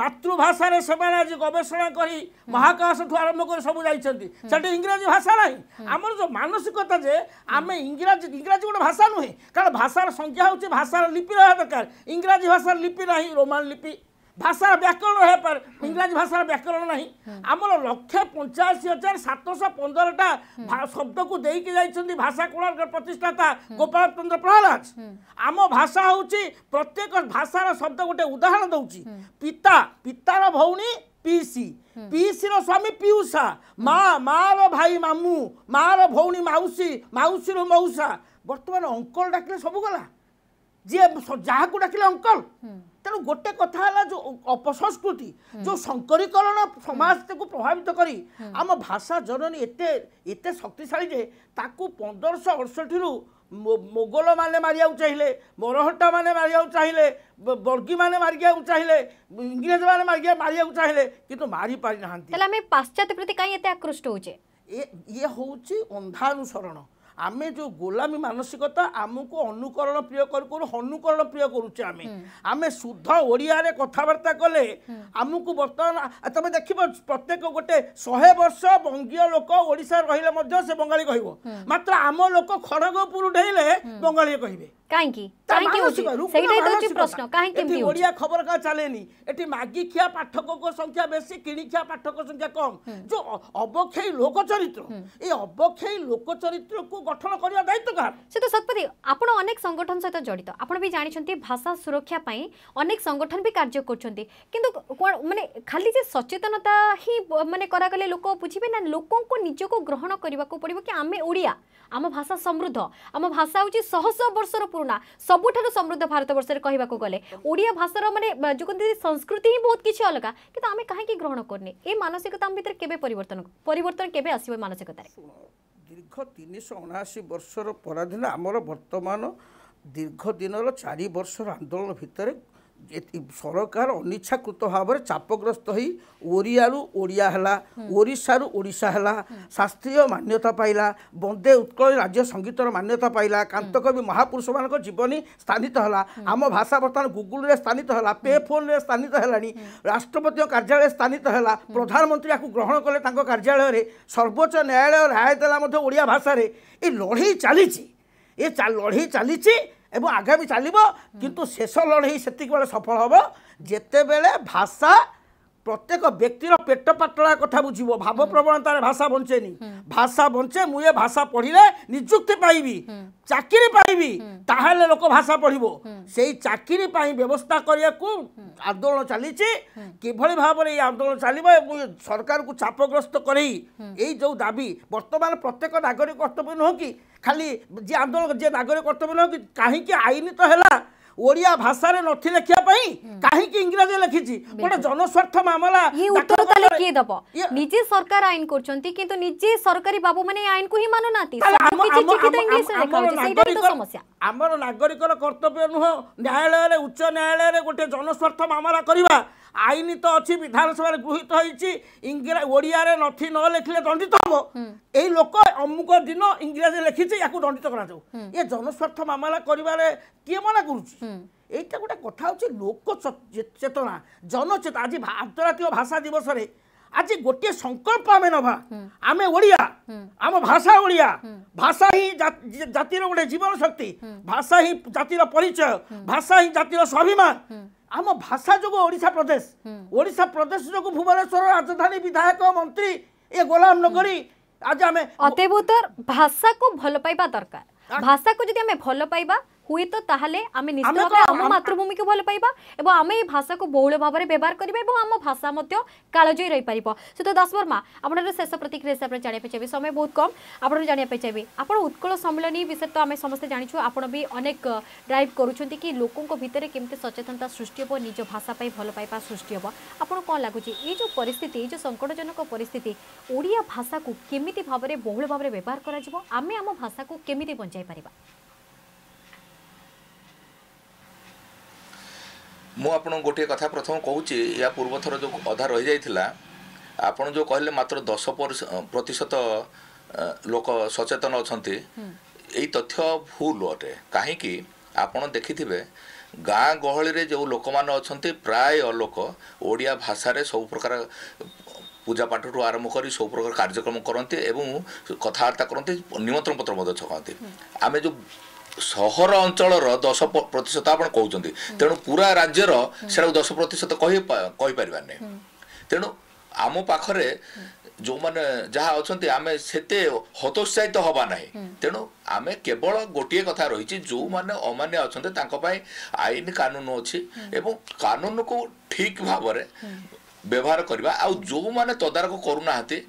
ମାତୃଭାଷାରେ ସେମାନେ ଆଜି ଗବେଷଣା କରି ମହାକାଶଠୁ ଆରମ୍ଭ କରି ସବୁ ଯାଇଛନ୍ତି ସେଠି ଇଂରାଜୀ ଭାଷା ନାହିଁ ଆମର ଯେଉଁ ମାନସିକତା ଯେ ଆମେ ଇଂରାଜୀ ଇଂରାଜୀ ଗୋଟେ ଭାଷା ନୁହେଁ କାରଣ ଭାଷାର ସଂଖ୍ୟା ହେଉଛି ଭାଷାର ଲିପି ରହିବା ଦରକାର ଇଂରାଜୀ ଭାଷାର ଲିପି ନାହିଁ ରୋମାନ ଲିପି ভাষার ব্যাকরণ হয়ে পারে ইংরাজি ভাষার ব্যাকরণ না আমার লক্ষে পঞ্চাশি হাজার সাতশো পনেরোটা শব্দকু দিয়ে যাই ভাষা কোণার প্রতিষ্ঠাতা গোপাল চন্দ্র প্রহ্লাদ আম ভাষা হচ্ছে প্রত্যেক ভাষার শব্দ গোটে উদাহরণ দৌছি পিতা পিতার ভৌণী পিসি পিসি রামী ପିଉସା মা ମାଆର ভাই মামু ମାଆର ভৌণী মাউসী মাউসী ମଉସା বর্তমানে অঙ্কল ডাকলে সবু গলা যা ଯାହାକୁ ଡାକିଲେ ଅଙ୍କଲ ତେଣୁ ଗୋଟେ କଥା ହେଲା ଯେଉଁ ଅପସଂସ୍କୃତି ଯେଉଁ ଶଙ୍କରୀକରଣ ସମାଜକୁ ପ୍ରଭାବିତ କରି ଆମ ଭାଷା ଜନନୀ ଏତେ ଏତେ ଶକ୍ତିଶାଳୀ ଯେ ତାକୁ ପନ୍ଦରଶହ ଅଡ଼ଷଠିରୁ ମୋଗଲମାନେ ମାରିବାକୁ ଚାହିଁଲେ ମରହଟ୍ଟାମାନେ ମାରିବାକୁ ଚାହିଁଲେ ବର୍ଗୀମାନେ ମାରିବାକୁ ଚାହିଁଲେ ଇଂରେଜମାନେ ମାରିବା ମାରିବାକୁ ଚାହିଁଲେ କିନ୍ତୁ ମାରି ପାରିନାହାନ୍ତି ହେଲେ ଆମେ ପାଶ୍ଚାତ୍ୟ ପ୍ରତି କାହିଁ ଏତେ ଆକୃଷ୍ଟ ହେଉଛେ ଇଏ ହେଉଛି ଅନ୍ଧାନୁସରଣ ଆମେ ଯେଉଁ ଗୋଲାମୀ ମାନସିକତା ଆମକୁ ଅନୁକରଣ ପ୍ରିୟ କରୁ କରୁ ଅନୁକରଣ ପ୍ରିୟ କରୁଛେ ଆମେ ଆମେ ଶୁଦ୍ଧ ଓଡ଼ିଆରେ କଥାବାର୍ତ୍ତା କଲେ ଆମକୁ ବର୍ତ୍ତମାନ ତମେ ଦେଖିବ ପ୍ରତ୍ୟେକ ଗୋଟେ ଶହେ ବର୍ଷ ବଙ୍ଗୀୟ ଲୋକ ଓଡ଼ିଶାରେ ରହିଲେ ମଧ୍ୟ ସେ ବଙ୍ଗାଳୀ କହିବ ମାତ୍ର ଆମ ଲୋକ ଖଡ଼ଗପୁର ଢେଇଲେ ବଙ୍ଗାଳୀ କହିବେ କାହିଁକି କାହିଁକି ସେଇଟା ତ ହେଉଛି ପ୍ରଶ୍ନ କାହିଁକି ଏମିତି ଓଡ଼ିଆ ଖବର କାଗଜ ଚାଲେନି ଏଠି ମାଗିଖିଆ ପାଠକଙ୍କ ସଂଖ୍ୟା ବେଶୀ କିଣିଖିଆ ପାଠକ ସଂଖ୍ୟା କମ୍ ଯୋଉ ଅବକ୍ଷୟୀ ଲୋକ ଚରିତ୍ର ଏ ଅବକ୍ଷୟୀ ଲୋକ ଚରିତ୍ରକୁ ଗଠନ କରିବା ଦାୟିତ୍ୱ କାହାର ସେ ତ ସତପତି ଆପଣ ଅନେକ ସଂଗଠନ ସହିତ ଜଡ଼ିତ ଆପଣ ବି ଜାଣିଛନ୍ତି ଭାଷା ସୁରକ୍ଷା ପାଇଁ ଅନେକ ସଂଗଠନ ବି କାର୍ଯ୍ୟ କରୁଛନ୍ତି କିନ୍ତୁ କ'ଣ ମାନେ ଖାଲି ଯେ ସଚେତନତା ହିଁ ମାନେ କରାଗଲେ ଲୋକ ବୁଝିବେ ନା ଲୋକଙ୍କୁ ନିଜକୁ ଗ୍ରହଣ କରିବାକୁ ପଡ଼ିବ କି ଆମେ ଓଡ଼ିଆ ଆମ ଭାଷା ସମୃଦ୍ଧ ଆମ ଭାଷା ହେଉଛି ଶହ ଶହ ବର୍ଷର ପୁରୁଣା ପୁରୁଣା ସବୁଠାରୁ ସମୃଦ୍ଧ ଭାରତବର୍ଷରେ କହିବାକୁ ଗଲେ ଓଡ଼ିଆ ଭାଷାର ମାନେ ଯେଉଁ କହନ୍ତି ସଂସ୍କୃତି ହିଁ ବହୁତ କିଛି ଅଲଗା କିନ୍ତୁ ଆମେ କାହିଁକି ଗ୍ରହଣ କରୁନି ଏ ମାନସିକତା ଆମ ଭିତରେ କେବେ ପରିବର୍ତ୍ତନ ପରିବର୍ତ୍ତନ କେବେ ଆସିବ ମାନସିକତାରେ ଦୀର୍ଘ ତିନିଶହ ଅଣାଅଶୀ ବର୍ଷର ପରାଧୀନ ଆମର ବର୍ତ୍ତମାନ ଦୀର୍ଘ ଦିନର ଚାରି ବର୍ଷର ଆନ୍ଦୋଳନ ଭିତରେ ସରକାର ଅନିଚ୍ଛାକୃତ ଭାବରେ ଚାପଗ୍ରସ୍ତ ହୋଇ ଓଡ଼ିଆରୁ ଓଡ଼ିଆ ହେଲା ଓଡ଼ିଶାରୁ ଓଡ଼ିଶା ହେଲା ଶାସ୍ତ୍ରୀୟ ମାନ୍ୟତା ପାଇଲା ବନ୍ଦେ ଉତ୍କଳ ରାଜ୍ୟ ସଙ୍ଗୀତର ମାନ୍ୟତା ପାଇଲା କାନ୍ତକବି ମହାପୁରୁଷମାନଙ୍କ ଜୀବନୀ ସ୍ଥାନିତ ହେଲା ଆମ ଭାଷା ବର୍ତ୍ତମାନ ଗୁଗୁଲରେ ସ୍ଥାନିତ ହେଲା ପେ ଫୋନ୍ରେ ସ୍ଥାନିତ ହେଲାଣି ରାଷ୍ଟ୍ରପତିଙ୍କ କାର୍ଯ୍ୟାଳୟ ସ୍ଥାନିତ ହେଲା ପ୍ରଧାନମନ୍ତ୍ରୀ ଏହାକୁ ଗ୍ରହଣ କଲେ ତାଙ୍କ କାର୍ଯ୍ୟାଳୟରେ ସର୍ବୋଚ୍ଚ ନ୍ୟାୟାଳୟ ରାୟ ଦେଲା ମଧ୍ୟ ଓଡ଼ିଆ ଭାଷାରେ ଏ ଲଢ଼େଇ ଚାଲିଛି ଏ ଲଢ଼େଇ ଚାଲିଛି এবং আগামী ଚାଲିବ কিন্তু শেষ লড়াই সেটি বেড়ে সফল হব যেতবে ভাষা প্রত্যেক ব্যক্তির পেট পাটলা কথা বুঝব ভাব প্রবণতার ভাষা বঞ্চেনি ভাষা বঞ্চে মু এ ভাষা পড়লে নিযুক্তি পাইবি চাকরি পাইবি তাহলে লোক ভাষা পড়ব সেই চাকরি পাই ব্যবস্থা করা আন্দোলন চালিছি কিভাবে ভাবে এই আন্দোলন চালিব এবং সরকারকে চাপগ্রস্ত করেই এই যে দাবি বর্তমানে প্রত্যেক নাগরিক কর্তব্য নুহ কি খালি যে আন্দোলন যে নাগরিক কর্তব্য କର୍ତ୍ତବ୍ୟ କାହିଁକି আইন তো ହେଲା ওড়িয়া ভাষার নথি লেখা পাই কাহিকি ইংরাজী লেখিছি গোটা জনস্বার্থ মামলা উত্তর তালে কি দেব নিজে সরকার আইন করছেন কিন্তু নিজে সরকারি বাবু মানে আইন কো হি মানু না আমার নাগরিকর কর্তব্য নুহ ন্যায়ালয় উচ্চ ন্যায়ালয় গোটে জনস্বার্থ মামলা করা ଆଇନ ତ ଅଛି ବିଧାନସଭାରେ ଗୃହୀତ ହେଇଛି ଇଂରାଜୀ ଓଡ଼ିଆରେ ନଥି ନ ଲେଖିଲେ ଦଣ୍ଡିତ ହେବ ଏଇ ଲୋକ ଅମୁକ ଦିନ ଇଂରାଜୀ ଲେଖିଛି ୟାକୁ ଦଣ୍ଡିତ କରାଯାଉ ଏ ଜନସ୍ୱାର୍ଥ ମାମଲା କରିବାରେ କିଏ ମନା କରୁଛି ଏଇଟା ଗୋଟେ କଥା ହେଉଛି ଲୋକ ଚେତନା ଜନଚେତନା ଆଜି ଆନ୍ତର୍ଜାତିକ ଭାଷା ଦିବସରେ আজি গোটিয়ে সংকল্প আমি নভা আমি ওড়িয়া আম ভাষা ওড়িয়া ভাষা হি জাতির গোটে জীবন শক্তি ভাষা হি জাতির পরিচয় ভাষা হি জাতির স্বাভিমান আম ভাষা যোগ ওড়িশা প্রদেশ ওড়িশা প্রদেশ যোগ ভুবনেশ্বর রাজধানী বিধায়ক মন্ত্রী এ গোলাম নগরী আজ আমি অতএব ভাষাকে ভাল পাইবা দরকার ভাষাকে যদি আমি ভাল পাইবা ହୁଏତ ତାହେଲେ ଆମେ ନିଶ୍ଚିତ ଭାବେ ଆମ ମାତୃଭୂମିକୁ ଭଲ ପାଇବା ଏବଂ ଆମେ ଏହି ଭାଷାକୁ ବହୁଳ ଭାବରେ ବ୍ୟବହାର କରିବା ଏବଂ ଆମ ଭାଷା ମଧ୍ୟ କାଳଜୟୀ ରହିପାରିବ ସହିତ ଦାସବର୍ମା ଆପଣଙ୍କର ଶେଷ ପ୍ରତିକ୍ରିୟା ହିସାବରେ ଜାଣିବାକୁ ଚାହିଁବି ସମୟ ବହୁତ କମ୍ ଆପଣ ଜାଣିବାକୁ ଚାହିଁବି ଆପଣ ଉତ୍କଳ ସମ୍ମିଳନୀ ବିଷୟରେ ତ ଆମେ ସମସ୍ତେ ଜାଣିଛୁ ଆପଣ ବି ଅନେକ ଡ୍ରାଇଭ୍ କରୁଛନ୍ତି କି ଲୋକଙ୍କ ଭିତରେ କେମିତି ସଚେତନତା ସୃଷ୍ଟି ହେବ ନିଜ ଭାଷା ପାଇଁ ଭଲ ପାଇବା ସୃଷ୍ଟି ହେବ ଆପଣ କ'ଣ ଲାଗୁଛି ଏଇ ଯେଉଁ ପରିସ୍ଥିତି ଏଇ ଯେଉଁ ସଙ୍କଟଜନକ ପରିସ୍ଥିତି ଓଡ଼ିଆ ଭାଷାକୁ କେମିତି ଭାବରେ ବହୁଳ ଭାବରେ ବ୍ୟବହାର କରାଯିବ ଆମେ ଆମ ଭାଷାକୁ କେମିତି ବଞ୍ଚାଇ ପାରିବା ମୁଁ ଆପଣଙ୍କୁ ଗୋଟିଏ କଥା ପ୍ରଥମ କହୁଛି ଏହା ପୂର୍ବଥର ଯେଉଁ ଅଧା ରହିଯାଇଥିଲା ଆପଣ ଯେଉଁ କହିଲେ ମାତ୍ର ଦଶ ପ୍ରତିଶତ ଲୋକ ସଚେତନ ଅଛନ୍ତି ଏଇ ତଥ୍ୟ ଭୁଲ ଅଟେ କାହିଁକି ଆପଣ ଦେଖିଥିବେ ଗାଁ ଗହଳିରେ ଯେଉଁ ଲୋକମାନେ ଅଛନ୍ତି ପ୍ରାୟ ଲୋକ ଓଡ଼ିଆ ଭାଷାରେ ସବୁ ପ୍ରକାର ପୂଜାପାଠଠୁ ଆରମ୍ଭ କରି ସବୁ ପ୍ରକାର କାର୍ଯ୍ୟକ୍ରମ କରନ୍ତି ଏବଂ କଥାବାର୍ତ୍ତା କରନ୍ତି ନିମନ୍ତ୍ରଣ ପତ୍ର ମଧ୍ୟ ଛକନ୍ତି ଆମେ ଯେଉଁ ସହର ଅଞ୍ଚଳର ଦଶ ପ୍ରତିଶତ ଆପଣ କହୁଛନ୍ତି ତେଣୁ ପୁରା ରାଜ୍ୟର ସେଟାକୁ ଦଶ ପ୍ରତିଶତ କହି କହିପାରିବାନି ତେଣୁ ଆମ ପାଖରେ ଯେଉଁମାନେ ଯାହା ଅଛନ୍ତି ଆମେ ସେତେ ହତୋତ୍ସାହିତ ହବା ନାହିଁ ତେଣୁ ଆମେ କେବଳ ଗୋଟିଏ କଥା ରହିଛି ଯେଉଁମାନେ ଅମାନ୍ୟ ଅଛନ୍ତି ତାଙ୍କ ପାଇଁ ଆଇନ କାନୁନ ଅଛି ଏବଂ କାନୁନକୁ ଠିକ ଭାବରେ व्यवहारौ जो तदारकुँदै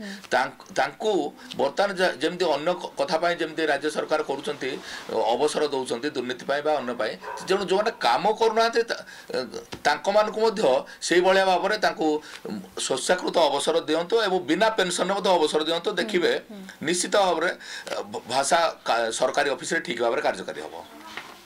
तर्त कथामि राज्य सरकार अवसर देउछन् दुर्नीति अन्यप जो काम गरुना भावना स्वच्छाकृत अवसर दियन्तेनसन अवसर दियन्तु देखि निश्चित भाव भाषा सरकारी अफिसले ठीक भावर कार्यकारी हेर्नु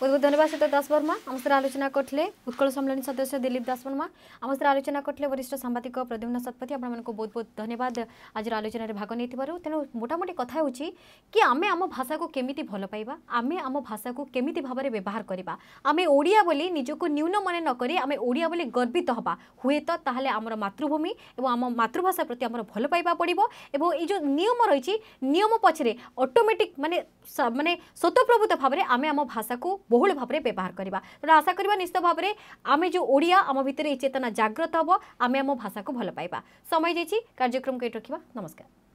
ବହୁତ ବହୁତ ଧନ୍ୟବାଦ ସହିତ ଦାସ ବର୍ମା ଆମ ସହିତ ଆଲୋଚନା କରିଥିଲେ ଉତ୍କଳ ସମ୍ମିଳନୀ ସଦସ୍ୟ ଦିଲ୍ଲୀପ ଦାସ ବର୍ମା ଆମ ସହିତ ଆଲୋଚନା କରିଥିଲେ ବରିଷ୍ଠ ସାମ୍ବାଦିକ ପ୍ରଦ୍ୟୁମ୍ନ ଶତପଥୀ ଆପଣମାନଙ୍କୁ ବହୁତ ବହୁତ ଧନ୍ୟବାଦ ଆଜିର ଆଲୋଚନାରେ ଭାଗ ନେଇଥିବାରୁ ତେଣୁ ମୋଟାମୋଟି କଥା ହେଉଛି କି ଆମେ ଆମ ଭାଷାକୁ କେମିତି ଭଲ ପାଇବା ଆମେ ଆମ ଭାଷାକୁ କେମିତି ଭାବରେ ବ୍ୟବହାର କରିବା ଆମେ ଓଡ଼ିଆ ବୋଲି ନିଜକୁ ନ୍ୟୁନ ମନେ ନକରି ଆମେ ଓଡ଼ିଆ ବୋଲି ଗର୍ବିତ ହେବା ହୁଏତ ତାହେଲେ ଆମର ମାତୃଭୂମି ଏବଂ ଆମ ମାତୃଭାଷା ପ୍ରତି ଆମର ଭଲ ପାଇବା ପଡ଼ିବ ଏବଂ ଏଇ ଯେଉଁ ନିୟମ ରହିଛି ନିୟମ ପଛରେ ଅଟୋମେଟିକ୍ ମାନେ ମାନେ ସ୍ୱତଃପ୍ରଭୂତ ଭାବରେ ଆମେ ଆମ ଭାଷାକୁ ବହୁଳ ଭାବରେ ବ୍ୟବହାର କରିବା ତେଣୁ ଆଶା କରିବା ନିଶ୍ଚିତ ଭାବରେ ଆମେ ଯେଉଁ ଓଡ଼ିଆ ଆମ ଭିତରେ ଏହି ଚେତନା ଜାଗ୍ରତ ହେବ ଆମେ ଆମ ଭାଷାକୁ ଭଲ ପାଇବା ସମୟ ଯାଇଛି କାର୍ଯ୍ୟକ୍ରମକୁ ଏଠି ରଖିବା ନମସ୍କାର